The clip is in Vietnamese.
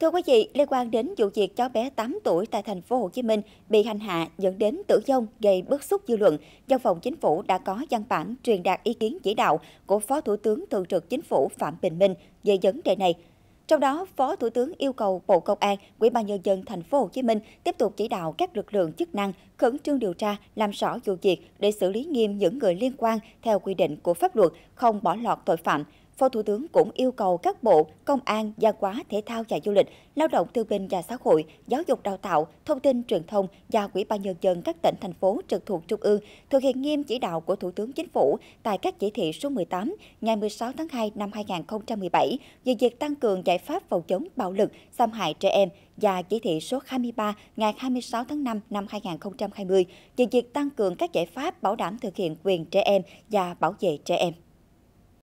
Thưa quý vị, liên quan đến vụ việc cháu bé 8 tuổi tại thành phố Hồ Chí Minh bị hành hạ dẫn đến tử vong gây bức xúc dư luận, Văn phòng Chính phủ đã có văn bản truyền đạt ý kiến chỉ đạo của Phó Thủ tướng Thường trực Chính phủ Phạm Bình Minh về vấn đề này. Trong đó, Phó Thủ tướng yêu cầu Bộ Công an, Ủy ban nhân dân thành phố Hồ Chí Minh tiếp tục chỉ đạo các lực lượng chức năng khẩn trương điều tra, làm rõ vụ việc để xử lý nghiêm những người liên quan theo quy định của pháp luật, không bỏ lọt tội phạm, Phó Thủ tướng cũng yêu cầu các bộ Công an, văn hóa Thể thao và Du lịch, Lao động Thương binh và Xã hội, Giáo dục đào tạo, Thông tin truyền thông và quỹ ban nhân dân các tỉnh thành phố trực thuộc trung ương thực hiện nghiêm chỉ đạo của Thủ tướng Chính phủ tại các chỉ thị số 18 ngày 16 tháng 2 năm 2017 về việc tăng cường giải pháp phòng chống bạo lực, xâm hại trẻ em và chỉ thị số 23 ngày 26 tháng 5 năm 2020 về việc tăng cường các giải pháp bảo đảm thực hiện quyền trẻ em và bảo vệ trẻ em.